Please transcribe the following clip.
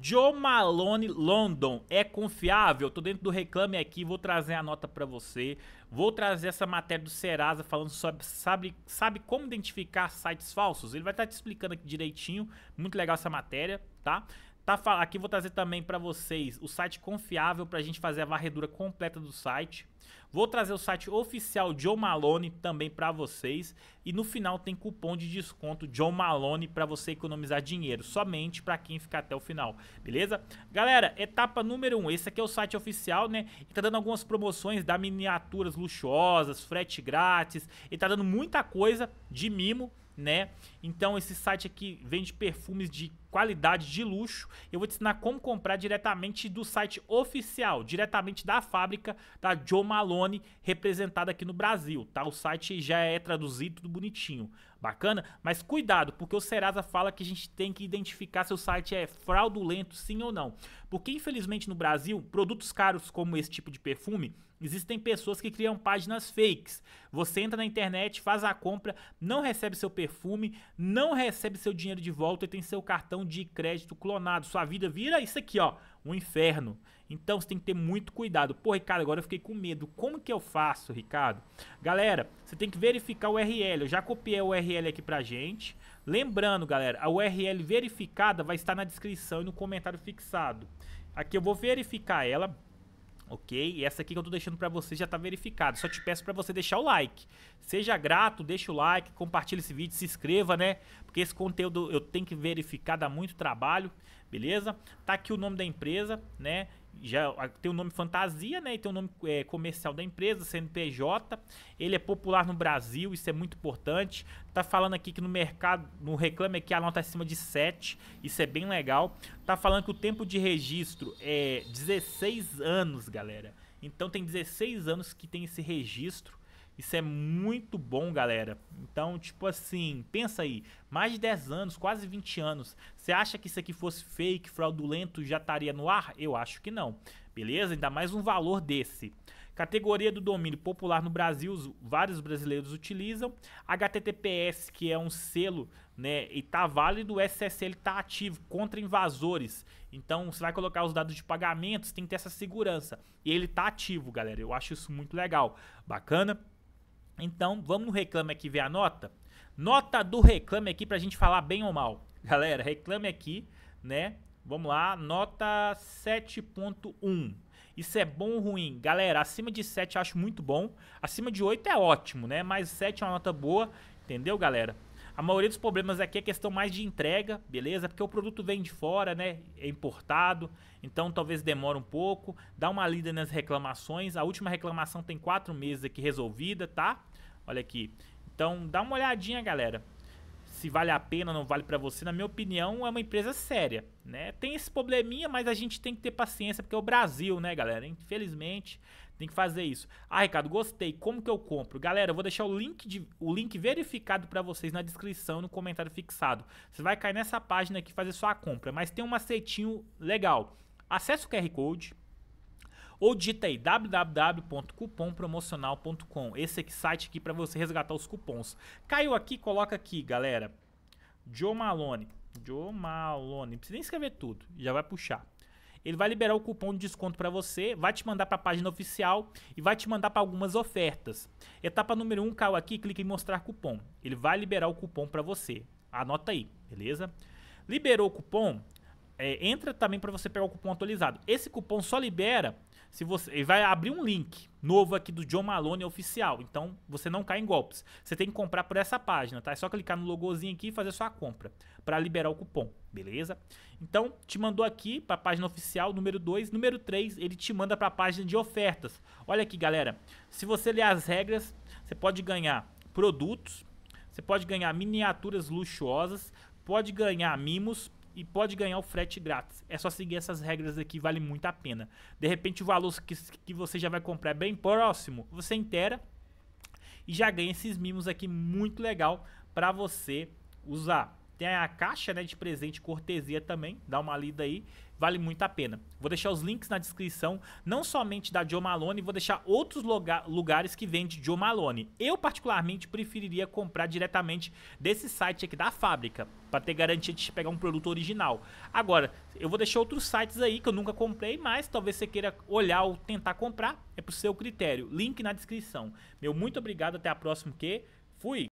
Joe Malone London é confiável? Tô dentro do reclame aqui, vou trazer a nota para você. Vou trazer essa matéria do Serasa falando sobre sabe, sabe como identificar sites falsos. Ele vai estar tá te explicando aqui direitinho. Muito legal essa matéria, tá? Tá, aqui vou trazer também para vocês o site confiável para a gente fazer a varredura completa do site. Vou trazer o site oficial John Malone também para vocês. E no final tem cupom de desconto John Malone para você economizar dinheiro. Somente para quem ficar até o final, beleza? Galera, etapa número 1. Um, esse aqui é o site oficial, né? E tá dando algumas promoções, dá miniaturas luxuosas, frete grátis. E tá dando muita coisa de mimo né? Então esse site aqui vende perfumes de qualidade de luxo. Eu vou te ensinar como comprar diretamente do site oficial, diretamente da fábrica da Joe Malone, representada aqui no Brasil, tá? O site já é traduzido, tudo bonitinho. Bacana? Mas cuidado, porque o Serasa fala que a gente tem que identificar se o site é fraudulento, sim ou não. Porque, infelizmente, no Brasil, produtos caros como esse tipo de perfume, existem pessoas que criam páginas fakes. Você entra na internet, faz a compra, não recebe seu perfume, não recebe seu dinheiro de volta e tem seu cartão de crédito clonado. Sua vida vira isso aqui, ó um inferno. Então você tem que ter muito cuidado. Pô, Ricardo, agora eu fiquei com medo. Como que eu faço, Ricardo? Galera, você tem que verificar o URL. Eu já copiei o URL aqui pra gente. Lembrando, galera, a URL verificada vai estar na descrição e no comentário fixado. Aqui eu vou verificar ela ok? E essa aqui que eu tô deixando para você já tá verificada. Só te peço para você deixar o like. Seja grato, deixa o like, compartilha esse vídeo, se inscreva, né? Porque esse conteúdo eu tenho que verificar, dá muito trabalho, beleza? Tá aqui o nome da empresa, né? já tem o um nome fantasia, né? E tem o um nome é, comercial da empresa, CNPJ. Ele é popular no Brasil, isso é muito importante. Tá falando aqui que no mercado, no reclame aqui, a nota é acima de 7. Isso é bem legal. Tá falando que o tempo de registro é 16 anos, galera. Então tem 16 anos que tem esse registro. Isso é muito bom, galera. Então, tipo assim, pensa aí, mais de 10 anos, quase 20 anos. Você acha que isso aqui fosse fake, fraudulento, já estaria no ar? Eu acho que não. Beleza? Ainda mais um valor desse. Categoria do domínio popular no Brasil, vários brasileiros utilizam. HTTPS, que é um selo, né, e tá válido, o SSL tá ativo contra invasores. Então, você vai colocar os dados de pagamentos, tem que ter essa segurança. E ele tá ativo, galera. Eu acho isso muito legal. Bacana. Então, vamos no Reclame Aqui ver a nota? Nota do Reclame Aqui pra gente falar bem ou mal. Galera, Reclame Aqui, né? Vamos lá, nota 7.1. Isso é bom ou ruim? Galera, acima de 7 acho muito bom. Acima de 8 é ótimo, né? Mas 7 é uma nota boa, entendeu, galera? A maioria dos problemas aqui é questão mais de entrega, beleza? Porque o produto vem de fora, né? É importado, então talvez demore um pouco. Dá uma lida nas reclamações. A última reclamação tem quatro meses aqui resolvida, tá? Olha aqui. Então dá uma olhadinha, galera se vale a pena ou não vale para você, na minha opinião, é uma empresa séria, né? Tem esse probleminha, mas a gente tem que ter paciência, porque é o Brasil, né, galera? Infelizmente, tem que fazer isso. Ah, Ricardo, gostei. Como que eu compro? Galera, eu vou deixar o link, de, o link verificado para vocês na descrição, no comentário fixado. Você vai cair nessa página aqui e fazer sua compra, mas tem um macetinho legal. Acesse o QR Code, ou digita aí www.cupompromocional.com. Esse site aqui para você resgatar os cupons. Caiu aqui, coloca aqui, galera. Joe Malone. Joe Malone. Não precisa nem escrever tudo, já vai puxar. Ele vai liberar o cupom de desconto para você, vai te mandar para a página oficial e vai te mandar para algumas ofertas. Etapa número 1, um, caiu aqui, clica em mostrar cupom. Ele vai liberar o cupom para você. Anota aí, beleza? Liberou o cupom, é, entra também para você pegar o cupom atualizado. Esse cupom só libera se você ele vai abrir um link novo aqui do John Malone oficial. Então você não cai em golpes. Você tem que comprar por essa página, tá? É só clicar no logozinho aqui e fazer sua compra para liberar o cupom, beleza? Então te mandou aqui para a página oficial número 2, número 3, ele te manda para a página de ofertas. Olha aqui, galera. Se você ler as regras, você pode ganhar produtos, você pode ganhar miniaturas luxuosas, pode ganhar mimos e pode ganhar o frete grátis. É só seguir essas regras aqui, vale muito a pena. De repente o valor que, que você já vai comprar é bem próximo, você inteira e já ganha esses mimos aqui muito legal para você usar. Tem a caixa né, de presente cortesia também, dá uma lida aí, vale muito a pena. Vou deixar os links na descrição, não somente da Joe Malone, vou deixar outros lugar, lugares que vende Joe Malone. Eu, particularmente, preferiria comprar diretamente desse site aqui da fábrica, para ter garantia de pegar um produto original. Agora, eu vou deixar outros sites aí que eu nunca comprei, mas talvez você queira olhar ou tentar comprar, é pro seu critério. Link na descrição. Meu muito obrigado, até a próxima que fui!